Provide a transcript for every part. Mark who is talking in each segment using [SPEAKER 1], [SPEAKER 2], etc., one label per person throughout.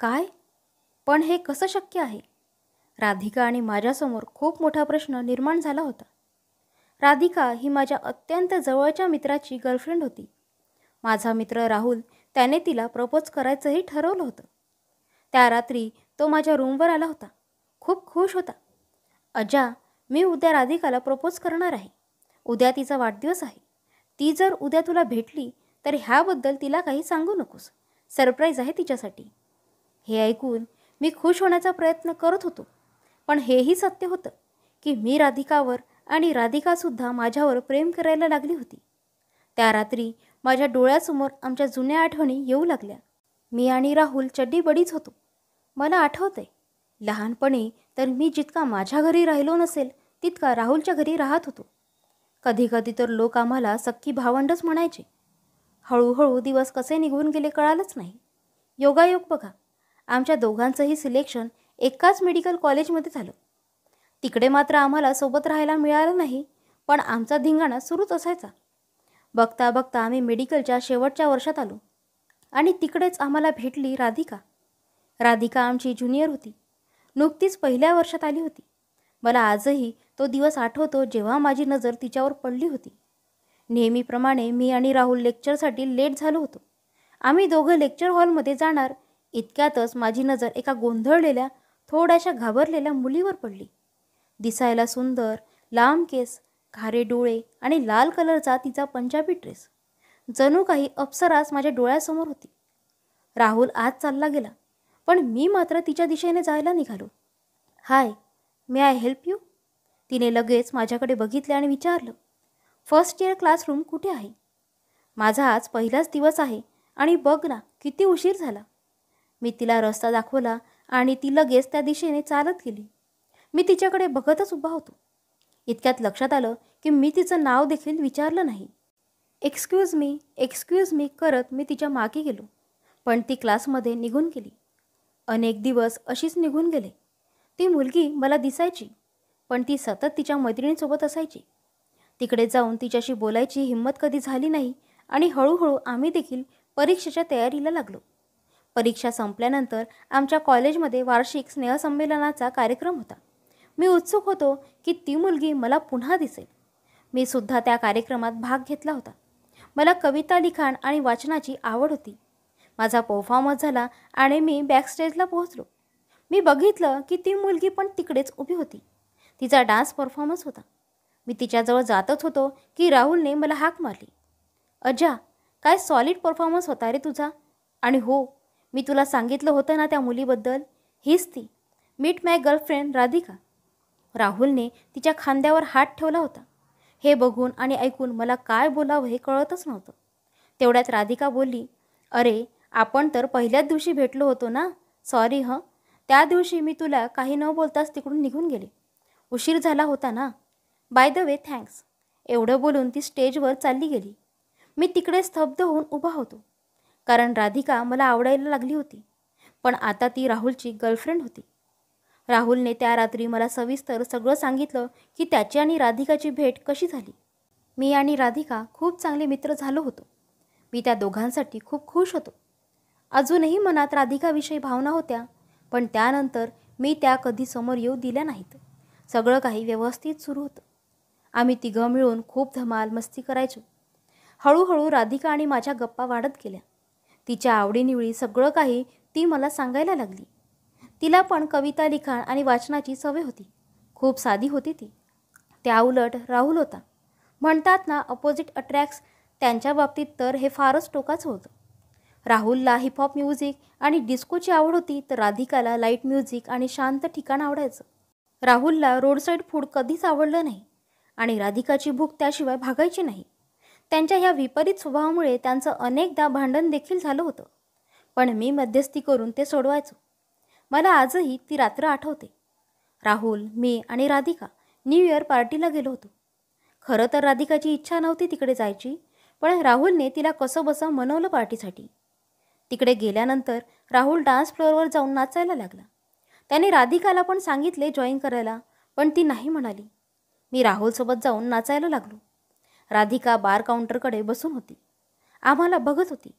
[SPEAKER 1] काय पण हे कसं शक्य आहे राधिका आणि माझ्यासमोर खूप मोठा प्रश्न निर्माण झाला होता राधिका ही माझ्या अत्यंत जवळच्या मित्राची गर्लफ्रेंड होती माझा मित्र राहुल त्याने तिला प्रपोज करायचंही ठरवलं होतं त्या रात्री तो माझ्या रूमवर आला होता खूप खुश होता अजा मी उद्या राधिकाला प्रपोज करणार आहे उद्या तिचा वाढदिवस आहे ती जर उद्या तुला भेटली तर ह्याबद्दल तिला काही सांगू नकोस सरप्राईज आहे तिच्यासाठी हे ऐकून मी खुश होण्याचा प्रयत्न करत होतो पण हेही सत्य होतं की मी राधिकावर आणि राधिकासुद्धा माझ्यावर प्रेम करायला लागली होती त्या रात्री माझ्या डोळ्यासमोर आमच्या जुन्या आठवणी येऊ लागल्या मी आणि राहुल बडीच होतो मला आठवतंय लहानपणी तर मी जितका माझ्या घरी राहिलो नसेल तितका राहुलच्या घरी राहत होतो कधीकधी तर लोक आम्हाला सक्की भावंडच म्हणायचे हळूहळू दिवस कसे निघून गेले कळालंच नाही योगायोग बघा आमच्या दोघांचंही सिलेक्शन एकाच मेडिकल कॉलेजमध्ये झालं तिकडे मात्र आम्हाला सोबत राहायला मिळालं नाही पण आमचा धिंगाणा सुरूच असायचा बघता बघता आम्ही मेडिकलच्या शेवटच्या वर्षात आलो आणि तिकडेच आम्हाला भेटली राधिका राधिका आमची ज्युनियर होती नुकतीच पहिल्या वर्षात आली होती मला आजही तो दिवस आठवतो जेव्हा माझी नजर तिच्यावर पडली होती नेहमीप्रमाणे मी आणि राहुल लेक्चरसाठी लेट झालो होतो आम्ही दोघं लेक्चर हॉलमध्ये जाणार इतक्यातच माझी नजर एका गोंधळलेल्या थोड्याशा घाबरलेल्या मुलीवर पडली दिसायला सुंदर लांब केस खारे डोळे आणि लाल कलरचा तिचा पंजाबी ड्रेस जणू काही अप्सरास माझ्या डोळ्यासमोर होती राहुल आज चालला गेला पण मी मात्र तिच्या दिशेने जायला निघालो hi may I help you तिने लगेच माझ्याकडे बघितले आणि विचारलं फर्स्ट इयर क्लासरूम कुठे आहे माझा आज पहिलाच दिवस आहे आणि बघ ना किती उशीर झाला मी तिला रस्ता दाखवला आणि ती लगेच त्या दिशेने चालत गेली मी तिच्याकडे बघतच उभा होतो इतक्यात लक्षात आलं की मी तिचं नाव देखील विचारलं नाही एक्सक्यूज मी एक्सक्यूज मी करत मी तिच्या मागे गेलो पण ती क्लासमध्ये निघून गेली अनेक दिवस अशीच निघून गेले ती मुलगी मला दिसायची पण ती सतत तिच्या मैत्रिणीसोबत असायची तिकडे जाऊन तिच्याशी बोलायची हिंमत कधी झाली नाही आणि हळूहळू आम्ही देखील परीक्षेच्या तयारीला लागलो परीक्षा संपल्यानंतर आमच्या कॉलेजमध्ये वार्षिक स्नेहसंमेलनाचा कार्यक्रम होता मी उत्सुक होतो की ती मुलगी मला पुन्हा दिसेल मी सुद्धा त्या कार्यक्रमात भाग घेतला होता मला कविता लिखाण आणि वाचनाची आवड होती माझा परफॉर्मन्स झाला आणि मी बॅकस्टेजला पोहोचलो मी बघितलं की ती मुलगी पण तिकडेच उभी होती तिचा डान्स परफॉर्मन्स होता मी तिच्याजवळ जातच होतो की राहुलने मला हाक मारली अजा काय सॉलिड परफॉर्मन्स होता रे तुझा आणि हो मी तुला सांगितलं होतं ना त्या मुलीबद्दल हीच ती मीट माय गर्लफ्रेंड राधिका राहुलने तिच्या खांद्यावर हात ठेवला होता हे बघून आणि ऐकून मला काय बोलावं हे कळतच नव्हतं तेवढ्यात राधिका बोलली अरे आपण तर पहिल्याच दिवशी भेटलो होतो ना सॉरी हं त्या दिवशी मी तुला काही न बोलताच तिकडून निघून गेले उशीर झाला होता ना बाय द वे थँक्स एवढं बोलून ती स्टेजवर चालली गेली मी तिकडे स्तब्ध होऊन उभा होतो कारण राधिका मला आवडायला लागली होती पण आता ती राहुलची गर्लफ्रेंड होती राहुलने त्या रात्री मला सविस्तर सगळं सांगितलं की त्याची आणि राधिकाची भेट कशी झाली मी आणि राधिका खूप चांगले मित्र झालो होतो मी त्या दोघांसाठी खूप खुश होतो अजूनही मनात राधिकाविषयी भावना होत्या पण त्यानंतर मी त्या कधी समोर येऊ दिल्या नाहीत सगळं काही व्यवस्थित सुरू होतं आम्ही तिघं मिळून खूप धमाल मस्ती करायचो हळूहळू राधिका आणि माझ्या गप्पा वाढत गेल्या तिच्या आवडीनिवडी सगळं काही ती मला सांगायला लागली तिला पण कविता लिखाण आणि वाचनाची सवय होती खूप साधी होती ती त्या उलट राहुल होता म्हणतात ना अपोजिट अट्रॅक्ट्स त्यांच्या बाबतीत तर हे फारच टोकाचं होतं राहुलला हिपहॉप म्युझिक आणि डिस्कोची आवड होती तर राधिकाला लाईट म्युझिक आणि शांत ठिकाण आवडायचं राहुलला रोडसाईड फूड कधीच आवडलं नाही आणि राधिकाची भूक त्याशिवाय भागायची नाही त्यांच्या ह्या विपरीत स्वभावामुळे त्यांचं अनेकदा भांडण देखील झालं होतं पण मी मध्यस्थी करून ते सोडवायचो मला आजही ती रात्र आठवते राहुल मी आणि राधिका न्यू इयर पार्टीला गेलो होतो खरं तर राधिकाची इच्छा नव्हती तिकडे जायची पण राहुलने तिला कसं बसं मनवलं पार्टीसाठी तिकडे गेल्यानंतर राहुल डान्स फ्लोअरवर जाऊन नाचायला लागला त्याने राधिकाला पण सांगितले जॉईन करायला पण ती नाही म्हणाली मी राहुलसोबत जाऊन नाचायला लागलो राधिका बार काउंटरकडे बसून होती आम्हाला बघत होती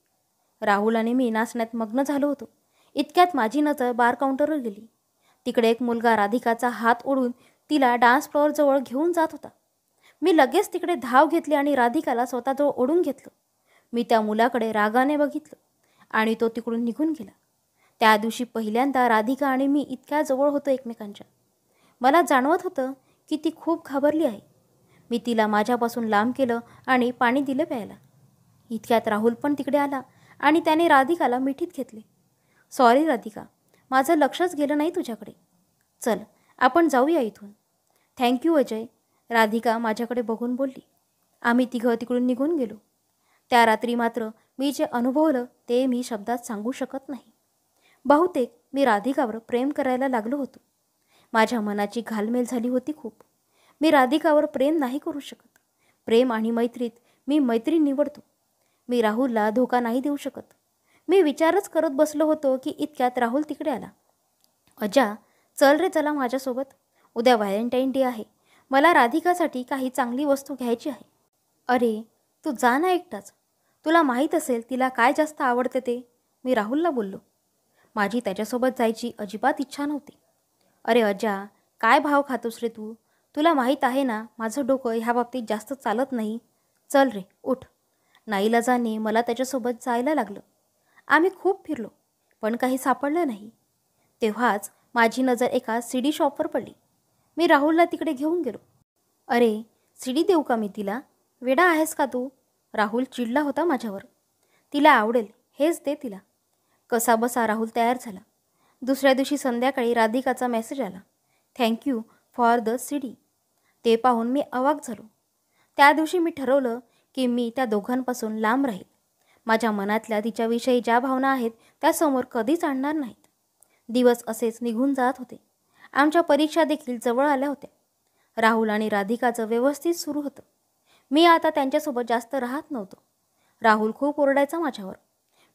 [SPEAKER 1] राहुल आणि मी नाचण्यात मग्न झालो होतो इतक्यात माझी नजर बार काउंटरवर गेली तिकडे एक मुलगा राधिकाचा हात ओढून तिला डान्स फ्लोअरजवळ घेऊन जात होता मी लगेच तिकडे धाव घेतली आणि राधिकाला स्वतःजवळ ओढून घेतलं मी त्या मुलाकडे रागाने बघितलं आणि तो तिकडून निघून गेला त्या दिवशी पहिल्यांदा राधिका आणि मी इतक्या जवळ होतो एकमेकांच्या मला जाणवत होतं की ती खूप घाबरली आहे मी तिला माझ्यापासून लांब केलं आणि पाणी दिलं प्यायला इतक्यात राहुल पण तिकडे आला आणि त्याने राधिकाला मिठीत घेतले सॉरी राधिका माझं लक्षच गेलं नाही तुझ्याकडे चल आपण जाऊया इथून थँक्यू अजय राधिका माझ्याकडे बघून बोलली आम्ही तिघं तिकडून निघून गेलो त्या रात्री मात्र मी जे अनुभवलं ते मी शब्दात सांगू शकत नाही बहुतेक मी राधिकावर प्रेम करायला लागलो होतो माझ्या मनाची घालमेल झाली होती खूप मी राधिकावर प्रेम नाही करू शकत प्रेम आणि मैत्रीत मी मैत्री निवडतो मी राहुलला धोका नाही देऊ शकत मी विचारच करत बसलो होतो की इतक्यात राहुल तिकडे आला अजा चल रे चला माझ्यासोबत उद्या व्हॅलेंटाईन डे आहे मला राधिकासाठी काही चांगली वस्तू घ्यायची आहे अरे तू जा ना एकटाच तुला माहीत असेल तिला काय जास्त आवडते ते मी राहुलला बोललो माझी त्याच्यासोबत जायची अजिबात इच्छा नव्हती अरे अजा काय भाव खातोस रे तू तुला माहीत आहे ना माझं डोकं ह्या बाबतीत जास्त चालत नाही चल रे उठ नाईला जाणे मला त्याच्यासोबत जायला लागलं आम्ही खूप फिरलो पण काही सापडलं नाही तेव्हाच माझी नजर एका सीडी शॉपवर पडली मी राहुलला तिकडे घेऊन गेलो अरे सीडी देऊ का मी तिला वेडा आहेस का तू राहुल चिडला होता माझ्यावर तिला आवडेल हेच दे तिला कसा बसा राहुल तयार झाला दुसऱ्या दिवशी संध्याकाळी राधिकाचा मेसेज आला थँक्यू फॉर द सीडी ते पाहून मी अवाक झालो त्या दिवशी मी ठरवलं की मी त्या दोघांपासून लांब राहील माझ्या मनातल्या तिच्याविषयी ज्या भावना आहेत त्या समोर कधीच आणणार नाहीत दिवस असेच निघून जात होते आमच्या परीक्षा देखील जवळ आल्या होत्या राहुल आणि राधिकाचं व्यवस्थित सुरू होतं मी आता त्यांच्यासोबत जास्त राहत नव्हतो राहुल खूप ओरडायचा माझ्यावर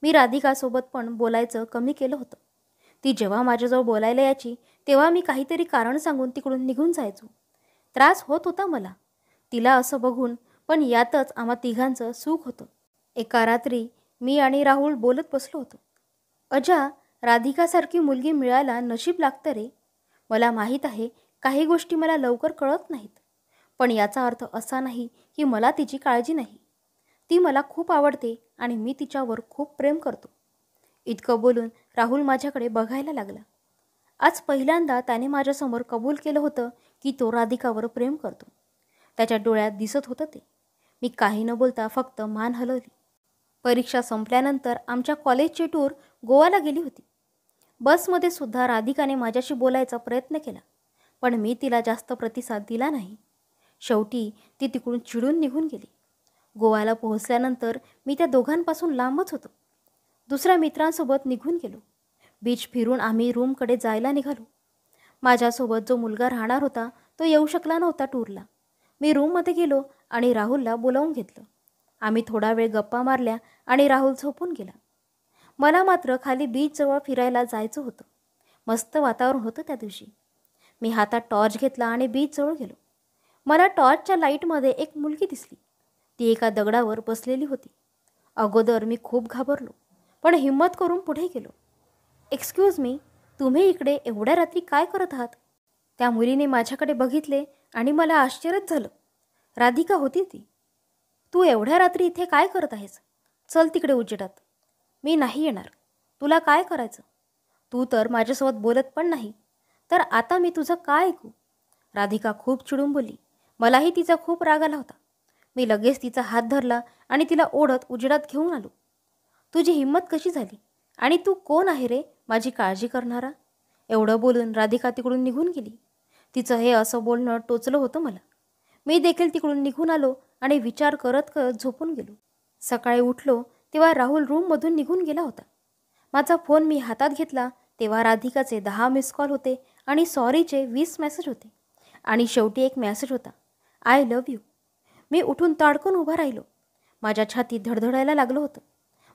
[SPEAKER 1] मी राधिकासोबत पण बोलायचं कमी केलं होतं ती जेव्हा माझ्याजवळ बोलायला यायची तेव्हा मी काहीतरी कारण सांगून तिकडून निघून जायचो त्रास होत होता मला तिला असं बघून पण यातच आम्हा तिघांचं सुख होतं एका रात्री मी आणि राहुल बोलत बसलो होतो अजा राधिकासारखी मुलगी मिळायला नशीब लागतं रे मला माहीत आहे काही गोष्टी मला लवकर कळत नाहीत पण याचा अर्थ असा नाही की मला तिची काळजी नाही ती मला खूप आवडते आणि मी तिच्यावर खूप प्रेम करतो इतकं बोलून राहुल माझ्याकडे बघायला लागला आज पहिल्यांदा त्याने माझ्यासमोर कबूल केलं होतं की तो राधिकावर प्रेम करतो त्याच्या डोळ्यात दिसत होतं ते मी काही न बोलता फक्त मान हलवली परीक्षा संपल्यानंतर आमच्या कॉलेजची टूर गोवाला गेली होती बसमध्ये सुद्धा राधिकाने माझ्याशी बोलायचा प्रयत्न केला पण मी तिला जास्त प्रतिसाद दिला नाही शेवटी ती तिकडून चिडून निघून गेली गोव्याला पोहोचल्यानंतर मी त्या दोघांपासून लांबच होतो दुसऱ्या मित्रांसोबत निघून गेलो बीच फिरून आम्ही रूमकडे जायला निघालो माझ्यासोबत जो मुलगा राहणार होता तो येऊ शकला नव्हता टूरला मी रूममध्ये गेलो आणि राहुलला बोलावून घेतलं आम्ही थोडा वेळ गप्पा मारल्या आणि राहुल झोपून गेला मला मात्र खाली बीचजवळ फिरायला जायचं होतं मस्त वातावरण होतं त्या दिवशी मी हातात टॉर्च घेतला आणि बीचजवळ गेलो मला टॉर्चच्या लाईटमध्ये एक मुलगी दिसली ती एका दगडावर बसलेली होती अगोदर मी खूप घाबरलो पण हिंमत करून पुढे गेलो एक्सक्यूज मी तुम्ही इकडे एवढ्या रात्री काय करत आहात त्या मुलीने माझ्याकडे बघितले आणि मला आश्चर्यच झालं राधिका होती ती तू एवढ्या रात्री इथे काय करत आहेस चल तिकडे उजेडात मी नाही येणार तुला काय करायचं तू तर माझ्यासोबत बोलत पण नाही तर आता मी तुझं काय ऐकू राधिका खूप चिडून बोलली मलाही तिचा खूप राग आला होता मी लगेच तिचा हात धरला आणि तिला ओढत उजेडात घेऊन आलो तुझी हिंमत कशी झाली आणि तू कोण आहे रे माझी काळजी करणारा एवढं बोलून राधिका तिकडून निघून गेली तिचं हे असं बोलणं टोचलं होतं मला मी देखील तिकडून निघून आलो आणि विचार करत करत झोपून गेलो सकाळी उठलो तेव्हा राहुल रूममधून निघून गेला होता माझा फोन मी हातात घेतला तेव्हा राधिकाचे दहा मिस कॉल होते आणि सॉरीचे वीस मेसेज होते आणि शेवटी एक मेसेज होता आय लव्ह यू मी उठून ताडकून उभा राहिलो माझ्या छाती धडधडायला लागलं होतं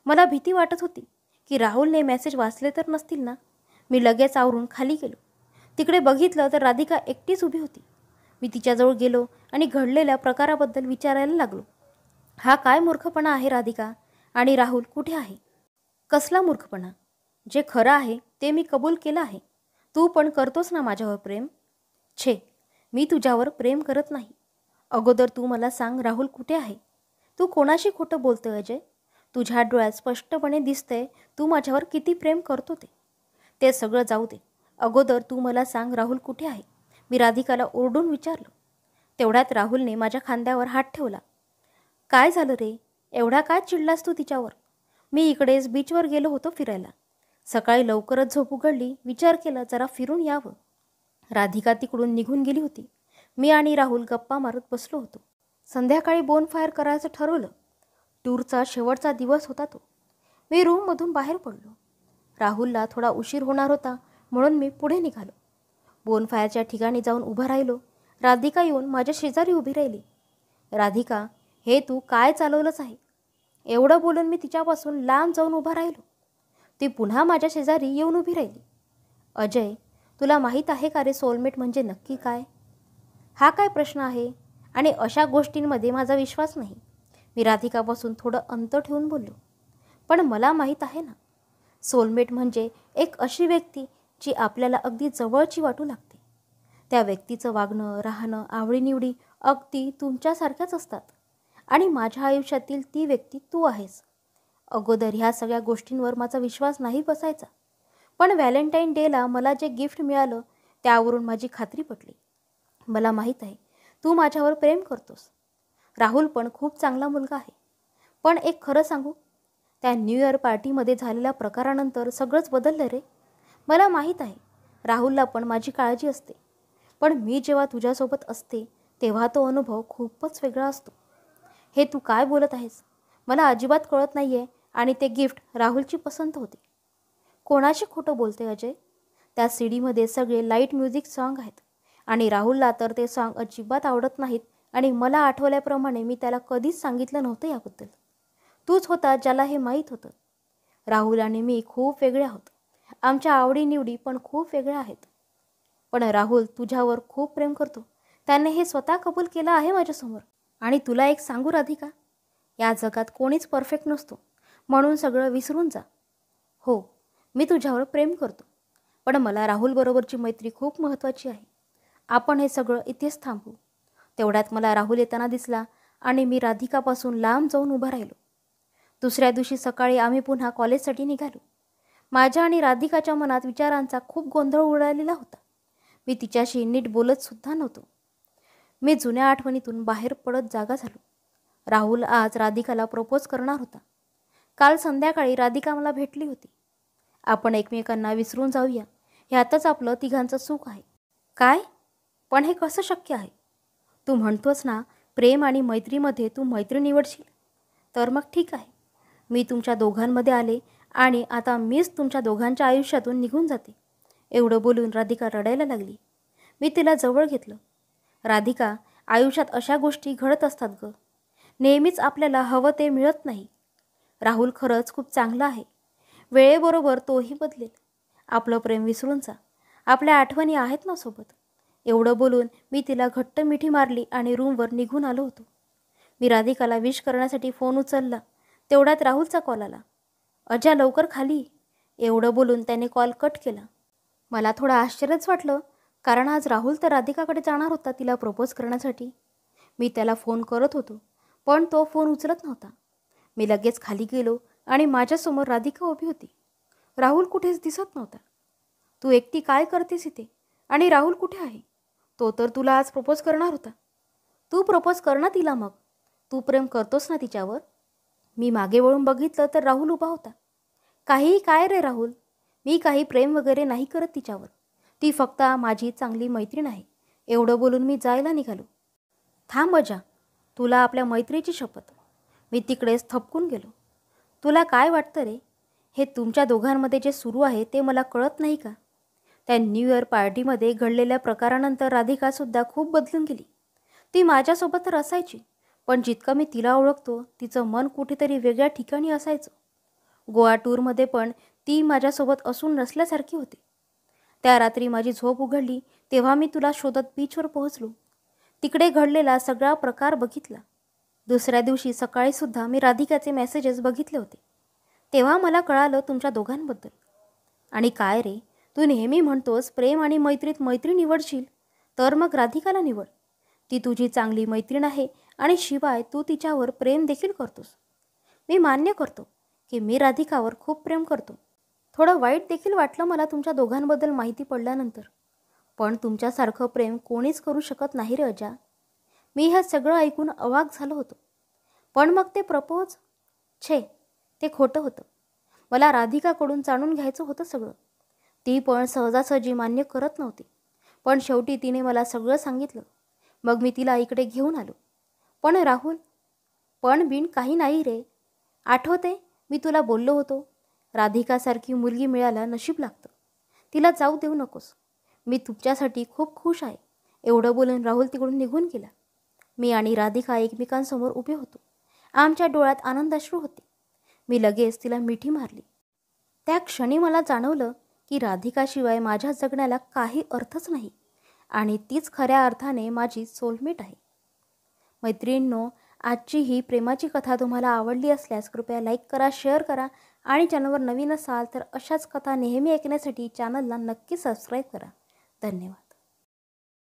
[SPEAKER 1] मला भीती वाटत होती की राहुलने मेसेज वाचले तर नसतील ना मी लगेच आवरून खाली गेलो तिकडे बघितलं तर राधिका एकटीच उभी होती मी तिच्याजवळ गेलो आणि घडलेल्या प्रकाराबद्दल विचारायला लागलो हा काय मूर्खपणा आहे राधिका आणि राहुल कुठे आहे कसला मूर्खपणा जे खरं आहे ते मी कबूल केलं आहे तू पण करतोस ना माझ्यावर प्रेम छे मी तुझ्यावर प्रेम करत नाही अगोदर तू मला सांग राहुल कुठे आहे तू कोणाशी खोटं बोलतोय अजय तुझ्या डोळ्यात स्पष्टपणे दिसतंय तू माझ्यावर किती प्रेम करतो ते ते सगळं जाऊ दे अगोदर तू मला सांग राहुल कुठे आहे मी राधिकाला ओरडून विचारलं तेवढ्यात राहुलने माझ्या खांद्यावर हात ठेवला काय झालं रे एवढा काय चिडलास तू तिच्यावर मी इकडेच बीचवर गेलो होतो फिरायला सकाळी लवकरच झोप उघडली विचार केला जरा फिरून यावं राधिका तिकडून निघून गेली होती मी आणि राहुल गप्पा मारत बसलो होतो संध्याकाळी बोन फायर करायचं ठरवलं टूरचा शेवटचा दिवस होता तो मी रूममधून बाहेर पडलो राहुलला थोडा उशीर होणार होता म्हणून मी पुढे निघालो बोनफायरच्या ठिकाणी जाऊन उभा राहिलो राधिका येऊन माझ्या शेजारी उभी राहिली राधिका हे तू काय चालवलंच आहे एवढं बोलून मी तिच्यापासून लांब जाऊन उभा राहिलो ती पुन्हा माझ्या शेजारी येऊन उभी राहिली अजय तुला माहीत आहे का रे सोलमेट म्हणजे नक्की काय हा काय प्रश्न आहे आणि अशा गोष्टींमध्ये माझा विश्वास नाही मी राधिकापासून थोडं अंतर ठेवून बोललो पण मला माहीत आहे ना सोलमेट म्हणजे एक अशी व्यक्ती जी आपल्याला अगदी जवळची वाटू लागते त्या व्यक्तीचं वागणं राहणं आवडीनिवडी अगदी तुमच्यासारख्याच असतात आणि माझ्या आयुष्यातील ती व्यक्ती तू आहेस अगोदर ह्या सगळ्या गोष्टींवर माझा विश्वास नाही बसायचा पण व्हॅलेंटाईन डेला मला जे गिफ्ट मिळालं त्यावरून माझी खात्री पटली मला माहीत आहे तू माझ्यावर प्रेम करतोस राहुल पण खूप चांगला मुलगा आहे पण एक खरं सांगू त्या न्यू इयर पार्टीमध्ये झालेल्या प्रकारानंतर सगळंच बदललं रे मला माहीत आहे राहुलला पण माझी काळजी असते पण मी जेव्हा तुझ्यासोबत असते तेव्हा तो अनुभव खूपच वेगळा असतो हे तू काय बोलत आहेस मला अजिबात कळत नाही आहे आणि ते गिफ्ट राहुलची पसंत होते कोणाशी खोटं बोलते अजय त्या सीडीमध्ये सगळे लाईट म्युझिक सॉन्ग आहेत आणि राहुलला तर ते सॉंग अजिबात आवडत नाहीत आणि मला आठवल्याप्रमाणे मी त्याला कधीच सांगितलं नव्हतं याबद्दल तूच होता ज्याला हे माहीत होतं राहुल आणि मी खूप वेगळे आहोत आमच्या आवडीनिवडी पण खूप वेगळ्या आहेत पण राहुल तुझ्यावर खूप प्रेम करतो त्याने हे स्वतः कबूल केलं आहे माझ्यासमोर आणि तुला एक सांगू राधिका या जगात कोणीच परफेक्ट नसतो म्हणून सगळं विसरून जा हो मी तुझ्यावर प्रेम करतो पण मला राहुलबरोबरची मैत्री खूप महत्त्वाची आहे आपण हे सगळं इथेच थांबू तेवढ्यात मला राहुल येताना दिसला आणि मी राधिकापासून लांब जाऊन उभा राहिलो दुसऱ्या दिवशी सकाळी आम्ही पुन्हा कॉलेजसाठी निघालो माझ्या आणि राधिकाच्या मनात विचारांचा खूप गोंधळ उडालेला होता मी तिच्याशी नीट बोलतसुद्धा नव्हतो मी जुन्या आठवणीतून बाहेर पडत जागा झालो राहुल आज राधिकाला प्रपोज करणार होता काल संध्याकाळी राधिका मला भेटली होती आपण एकमेकांना विसरून जाऊया ह्यातच आपलं तिघांचं सुख आहे काय पण हे कसं शक्य आहे तू म्हणतोस ना प्रेम आणि मैत्रीमध्ये तू मैत्री निवडशील तर मग ठीक आहे मी तुमच्या दोघांमध्ये आले आणि आता मीच तुमच्या दोघांच्या आयुष्यातून निघून जाते एवढं बोलून राधिका रडायला लागली मी तिला जवळ घेतलं राधिका आयुष्यात अशा गोष्टी घडत असतात ग नेहमीच आपल्याला हवं ते मिळत नाही राहुल खरंच खूप चांगला आहे वेळेबरोबर तोही बदलेल आपलं प्रेम विसरून जा आपल्या आठवणी आहेत ना सोबत एवढं बोलून मी तिला घट्ट मिठी मारली आणि रूमवर निघून आलो होतो मी राधिकाला विश करण्यासाठी फोन उचलला तेवढ्यात राहुलचा कॉल आला अजा लवकर खाली एवढं बोलून त्याने कॉल कट केला मला थोडं आश्चर्यच वाटलं कारण आज राहुल तर राधिकाकडे जाणार होता तिला प्रपोज करण्यासाठी मी त्याला फोन करत होतो पण तो फोन उचलत नव्हता मी लगेच खाली गेलो आणि माझ्यासमोर राधिका उभी होती राहुल कुठेच दिसत नव्हता तू एकटी काय करतेस इथे आणि राहुल कुठे आहे तो तर तुला आज प्रपोज करणार होता तू प्रपोज कर ना तिला मग तू प्रेम करतोस ना तिच्यावर मी मागे वळून बघितलं तर राहुल उभा होता काहीही काय रे राहुल मी काही प्रेम वगैरे नाही करत तिच्यावर ती फक्त माझी चांगली मैत्रीण आहे एवढं बोलून मी जायला निघालो थांब मजा तुला आपल्या मैत्रीची शपथ मी तिकडेच थपकून गेलो तुला काय वाटतं रे हे तुमच्या दोघांमध्ये जे सुरू आहे ते मला कळत नाही का त्या न्यू इयर पार्टीमध्ये घडलेल्या प्रकारानंतर राधिकासुद्धा खूप बदलून गेली ती माझ्यासोबत तर असायची पण जितकं मी तिला ओळखतो तिचं मन कुठेतरी वेगळ्या ठिकाणी असायचं गोवा टूरमध्ये पण ती माझ्यासोबत असून नसल्यासारखी होती त्या रात्री माझी झोप उघडली तेव्हा मी तुला शोधत बीचवर पोहोचलो तिकडे घडलेला सगळा प्रकार बघितला दुसऱ्या दिवशी सकाळीसुद्धा मी राधिकाचे मेसेजेस बघितले होते तेव्हा मला कळालं तुमच्या दोघांबद्दल आणि काय रे तू नेहमी म्हणतोस प्रेम आणि मैत्रीत मैत्री निवडशील तर मग राधिकाला निवड ती तुझी चांगली मैत्रीण आहे आणि शिवाय तू तिच्यावर प्रेम देखील करतोस मी मान्य करतो की मी राधिकावर खूप प्रेम करतो थोडं वाईट देखील वाटलं मला तुमच्या दोघांबद्दल माहिती पडल्यानंतर पण तुमच्यासारखं प्रेम कोणीच करू शकत नाही रे अजा मी हे सगळं ऐकून अवाक झालो होतो पण मग ते प्रपोज छे ते खोटं होतं मला राधिकाकडून जाणून घ्यायचं होतं सगळं ती पण सहजासहजी मान्य करत नव्हती पण शेवटी तिने मला सगळं सांगितलं मग मी तिला इकडे घेऊन आलो पण राहुल पण बिन काही नाही रे आठवते मी तुला बोललो होतो राधिकासारखी मुलगी मिळायला नशीब लागतं तिला जाऊ देऊ नकोस मी तुमच्यासाठी खूप खुश आहे एवढं बोलून राहुल तिकडून निघून गेला मी आणि राधिका एकमेकांसमोर उभे होतो आमच्या डोळ्यात आनंदाश्रू होते मी लगेच तिला मिठी मारली त्या क्षणी मला जाणवलं की राधिकाशिवाय माझ्या जगण्याला काही अर्थच नाही आणि तीच खऱ्या अर्थाने माझी सोलमेट आहे मैत्रिणींनो आजची ही प्रेमाची कथा तुम्हाला आवडली असल्यास कृपया लाईक करा शेअर करा आणि चॅनलवर नवीन असाल तर अशाच कथा नेहमी ऐकण्यासाठी चॅनलला नक्की सबस्क्राईब करा धन्यवाद